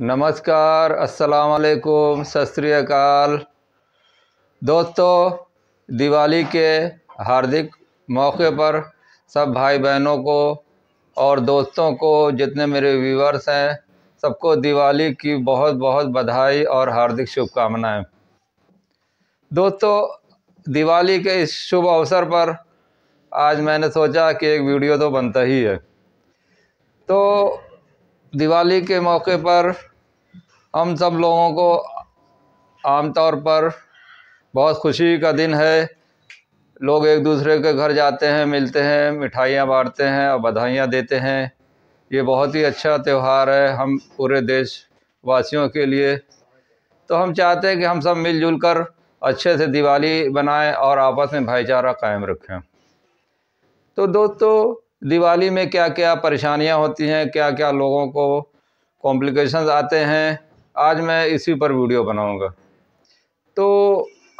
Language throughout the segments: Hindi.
नमस्कार अस्सलाम वालेकुम सत दोस्तों दिवाली के हार्दिक मौके पर सब भाई बहनों को और दोस्तों को जितने मेरे व्यूवर्स हैं सबको दिवाली की बहुत बहुत बधाई और हार्दिक शुभकामनाएं दोस्तों दिवाली के इस शुभ अवसर पर आज मैंने सोचा कि एक वीडियो तो बनता ही है तो दिवाली के मौके पर हम सब लोगों को आमतौर पर बहुत खुशी का दिन है लोग एक दूसरे के घर जाते हैं मिलते हैं मिठाइयाँ बाँटते हैं और बधाइयाँ देते हैं ये बहुत ही अच्छा त्यौहार है हम पूरे देशवासियों के लिए तो हम चाहते हैं कि हम सब मिलजुल कर अच्छे से दिवाली बनाएं और आपस में भाईचारा कायम रखें तो दोस्तों दिवाली में क्या क्या परेशानियां होती हैं क्या क्या लोगों को कॉम्प्लिकेशंस आते हैं आज मैं इसी पर वीडियो बनाऊंगा तो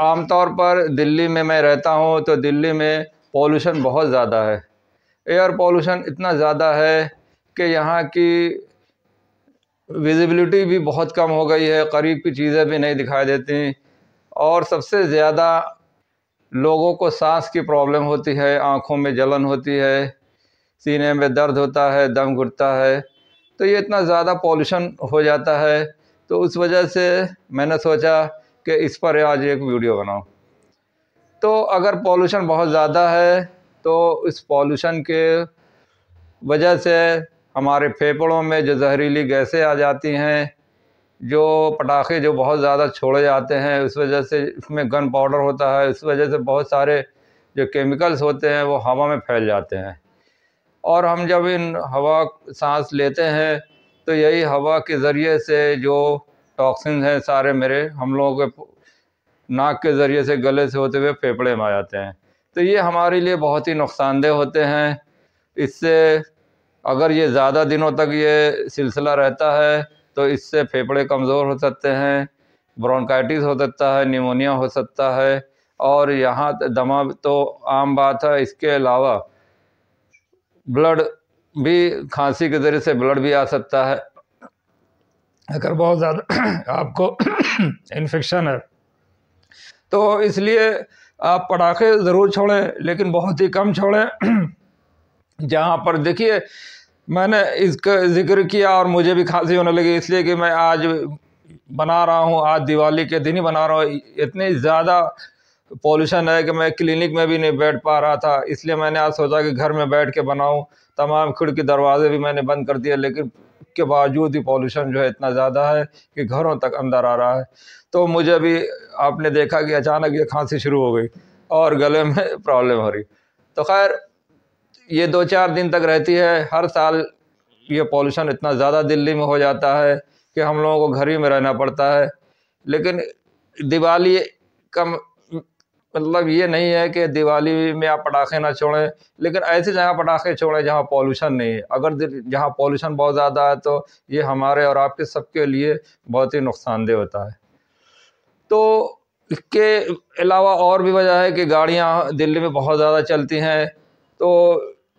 आमतौर पर दिल्ली में मैं रहता हूँ तो दिल्ली में पॉल्यूशन बहुत ज़्यादा है एयर पॉल्यूशन इतना ज़्यादा है कि यहाँ की विजिबिलिटी भी बहुत कम हो गई है करीब की चीज़ें भी नहीं दिखाई देती और सबसे ज़्यादा लोगों को सांस की प्रॉब्लम होती है आँखों में जलन होती है सीने में दर्द होता है दम घुटता है तो ये इतना ज़्यादा पॉल्यूशन हो जाता है तो उस वजह से मैंने सोचा कि इस पर आज एक वीडियो बनाऊँ तो अगर पॉल्यूशन बहुत ज़्यादा है तो इस पॉल्यूशन के वजह से हमारे फेफड़ों में जो जहरीली गैसें आ जाती हैं जो पटाखे जो बहुत ज़्यादा छोड़े जाते हैं उस वजह से इसमें गन पाउडर होता है उस वजह से बहुत सारे जो केमिकल्स होते हैं वो हवा में फैल जाते हैं और हम जब इन हवा सांस लेते हैं तो यही हवा के ज़रिए से जो टॉक्सिन हैं सारे मेरे हम लोगों के नाक के ज़रिए से गले से होते हुए फेफड़े में आ जाते हैं तो ये हमारे लिए बहुत ही नुकसानदेह होते हैं इससे अगर ये ज़्यादा दिनों तक ये सिलसिला रहता है तो इससे फेफड़े कमज़ोर हो सकते हैं ब्रोंकाइटिस हो सकता है निमोनिया हो सकता है और यहाँ दमा तो आम बात है इसके अलावा ब्लड भी खांसी के ज़रिए से ब्लड भी आ सकता है अगर बहुत ज़्यादा आपको इन्फेक्शन है तो इसलिए आप पटाखे ज़रूर छोड़ें लेकिन बहुत ही कम छोड़ें जहाँ पर देखिए मैंने इसका जिक्र किया और मुझे भी खांसी होने लगी इसलिए कि मैं आज बना रहा हूँ आज दिवाली के दिन ही बना रहा हूँ इतनी ज़्यादा पॉल्यूशन है कि मैं क्लिनिक में भी नहीं बैठ पा रहा था इसलिए मैंने आज सोचा कि घर में बैठ के बनाऊँ तमाम खिड़की दरवाजे भी मैंने बंद कर दिए लेकिन के बावजूद ही पॉल्यूशन जो है इतना ज़्यादा है कि घरों तक अंदर आ रहा है तो मुझे अभी आपने देखा कि अचानक ये खांसी शुरू हो गई और गले में प्रॉब्लम हो रही तो खैर ये दो चार दिन तक रहती है हर साल ये पॉल्यूशन इतना ज़्यादा दिल्ली में हो जाता है कि हम लोगों को घर ही में रहना पड़ता है लेकिन दिवाली कम मतलब ये नहीं है कि दिवाली में आप पटाखे ना छोड़ें लेकिन ऐसी जगह पटाखे छोड़ें जहाँ पॉल्यूशन नहीं है अगर जहाँ पॉल्यूशन बहुत ज़्यादा है तो ये हमारे और आपके सबके लिए बहुत ही नुकसानदेह होता है तो इसके अलावा और भी वजह है कि गाड़ियाँ दिल्ली में बहुत ज़्यादा चलती हैं तो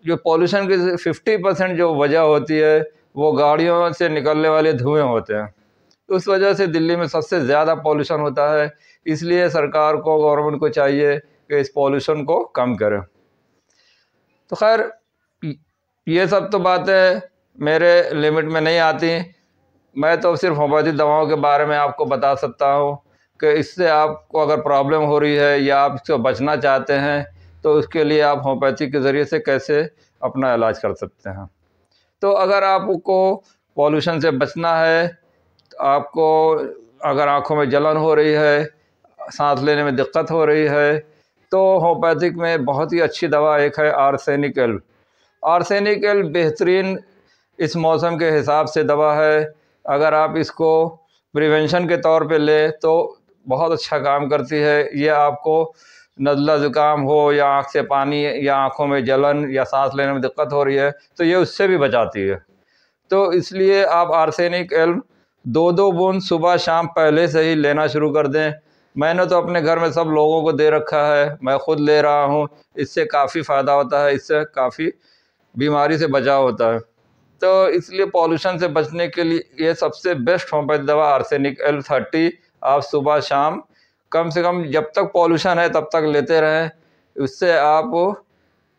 जो पॉल्यूशन की फिफ्टी परसेंट जो वजह होती है वो गाड़ियों से निकलने वाले धुएँ होते हैं उस वजह से दिल्ली में सबसे ज़्यादा पॉल्यूशन होता है इसलिए सरकार को गवर्नमेंट को चाहिए कि इस पॉल्यूशन को कम करें तो खैर ये सब तो बातें मेरे लिमिट में नहीं आती मैं तो सिर्फ होम्योपैथिक दवाओं के बारे में आपको बता सकता हूँ कि इससे आपको अगर प्रॉब्लम हो रही है या आप इससे बचना चाहते हैं तो उसके लिए आप होम्योपैथी के ज़रिए से कैसे अपना इलाज कर सकते हैं तो अगर आपको पॉल्यूशन से बचना है तो आपको अगर आँखों में जलन हो रही है सांस लेने में दिक्कत हो रही है तो होम्योपैथिक में बहुत ही अच्छी दवा एक है आर्सेनिक एल्ब आर्सेनिक बेहतरीन इस मौसम के हिसाब से दवा है अगर आप इसको प्रिवेंशन के तौर पे लें तो बहुत अच्छा काम करती है ये आपको नज़ला ज़ुकाम हो या आँख से पानी या आँखों में जलन या सांस लेने में दिक्कत हो रही है तो ये उससे भी बचाती है तो इसलिए आप आर्सेनिक एल्म दो दो बूंद सुबह शाम पहले से ही लेना शुरू कर दें मैंने तो अपने घर में सब लोगों को दे रखा है मैं खुद ले रहा हूँ इससे काफ़ी फ़ायदा होता है इससे काफ़ी बीमारी से बचाव होता है तो इसलिए पॉल्यूशन से बचने के लिए ये सबसे बेस्ट होम्योपैथी दवा आर्सेनिक एल थर्टी आप सुबह शाम कम से कम जब तक पॉल्यूशन है तब तक लेते रहें उससे आप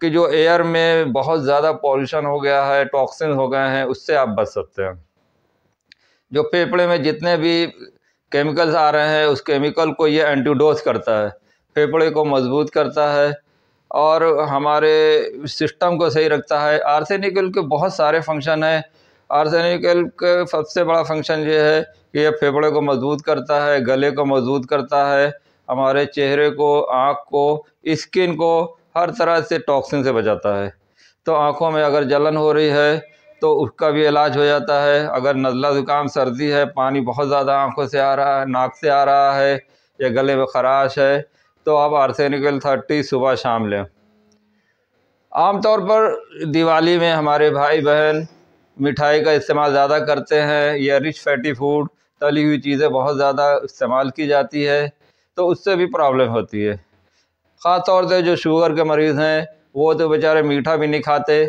कि जो एयर में बहुत ज़्यादा पॉल्यूशन हो गया है टॉक्सिन हो गए हैं उससे आप बच सकते हैं जो फेफड़े में जितने भी केमिकल्स आ रहे हैं उस केमिकल को ये एंटीडोज करता है फेफड़े को मजबूत करता है और हमारे सिस्टम को सही रखता है आर्सेनिकल के बहुत सारे फंक्शन हैं आर्सेनिकल के सबसे बड़ा फंक्शन ये है कि यह फेफड़े को मजबूत करता है गले को मजबूत करता है हमारे चेहरे को आँख को स्किन को हर तरह से टॉक्सिन से बचाता है तो आँखों में अगर जलन हो रही है तो उसका भी इलाज हो जाता है अगर नज़ला ज़ुकाम सर्दी है पानी बहुत ज़्यादा आँखों से आ रहा है नाक से आ रहा है या गले में खराश है तो आप आर्सेनिकल थर्टी सुबह शाम लें आमतौर पर दिवाली में हमारे भाई बहन मिठाई का इस्तेमाल ज़्यादा करते हैं या रिच फैटी फूड तली हुई चीज़ें बहुत ज़्यादा इस्तेमाल की जाती है तो उससे भी प्रॉब्लम होती है ख़ास तौर से जो शुगर के मरीज़ हैं वो तो बेचारे मीठा भी नहीं खाते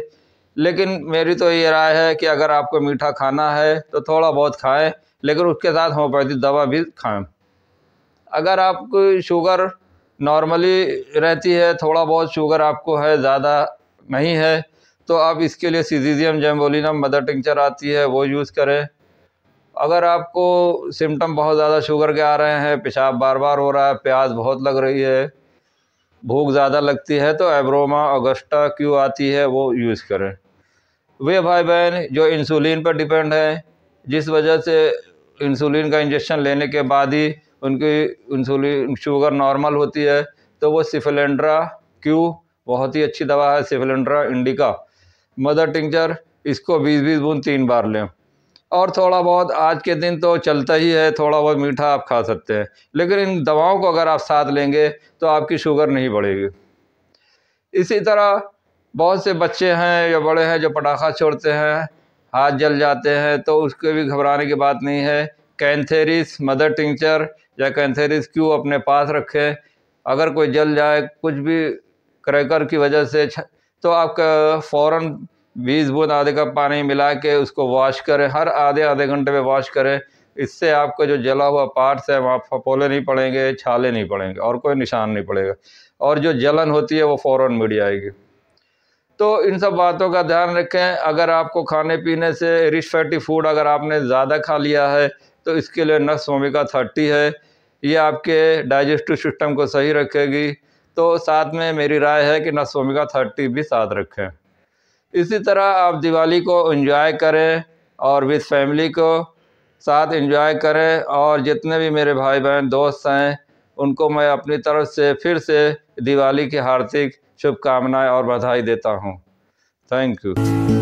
लेकिन मेरी तो ये राय है कि अगर आपको मीठा खाना है तो थोड़ा बहुत खाएं लेकिन उसके साथ होम्योपैथिक दवा भी खाएं अगर आपको शुगर नॉर्मली रहती है थोड़ा बहुत शुगर आपको है ज़्यादा नहीं है तो आप इसके लिए सीजीजियम जेम्बोलिनम मदर टिंचर आती है वो यूज़ करें अगर आपको सिम्टम बहुत ज़्यादा शुगर के आ रहे हैं पेशाब बार बार हो रहा है प्याज बहुत लग रही है भूख ज़्यादा लगती है तो एब्रोमा अगस्टा क्यू आती है वो यूज़ करें वे भाई बहन जो इंसुलिन पर डिपेंड हैं जिस वजह से इंसुलिन का इंजेक्शन लेने के बाद ही उनकी इंसुलिन शुगर नॉर्मल होती है तो वो सिफिलेंड्रा क्यू बहुत ही अच्छी दवा है सिफिलेंड्रा इंडिका मदर टिंचर इसको बीस बीस बूंद तीन बार लें और थोड़ा बहुत आज के दिन तो चलता ही है थोड़ा बहुत मीठा आप खा सकते हैं लेकिन इन दवाओं को अगर आप साथ लेंगे तो आपकी शुगर नहीं बढ़ेगी इसी तरह बहुत से बच्चे हैं या बड़े हैं जो पटाखा छोड़ते हैं हाथ जल जाते हैं तो उसके भी घबराने की बात नहीं है कैंथेरिस मदर टिंचर या कैंथेरिस क्यू अपने पास रखें अगर कोई जल जाए कुछ भी क्रैकर की वजह से तो आप फ़ौर बीस बूंद आधे कप पानी मिला के उसको वॉश करें हर आधे आधे घंटे में वॉश करें इससे आपका जो जला हुआ पार्ट्स है वहाँ फपोले नहीं पड़ेंगे छाले नहीं पड़ेंगे और कोई निशान नहीं पड़ेगा और जो जलन होती है वो फ़ौर मिट जाएगी तो इन सब बातों का ध्यान रखें अगर आपको खाने पीने से रिच फैटी फूड अगर आपने ज़्यादा खा लिया है तो इसके लिए नक्स ओमिका थर्टी है ये आपके डाइजेस्टिव सिस्टम को सही रखेगी तो साथ में मेरी राय है कि नक्स ओमिका थर्टी भी साथ रखें इसी तरह आप दिवाली को इन्जॉय करें और विद फैमिली को साथ इन्जॉय करें और जितने भी मेरे भाई बहन दोस्त हैं उनको मैं अपनी तरफ से फिर से दिवाली की हार्दिक शुभकामनाएं और बधाई देता हूँ थैंक यू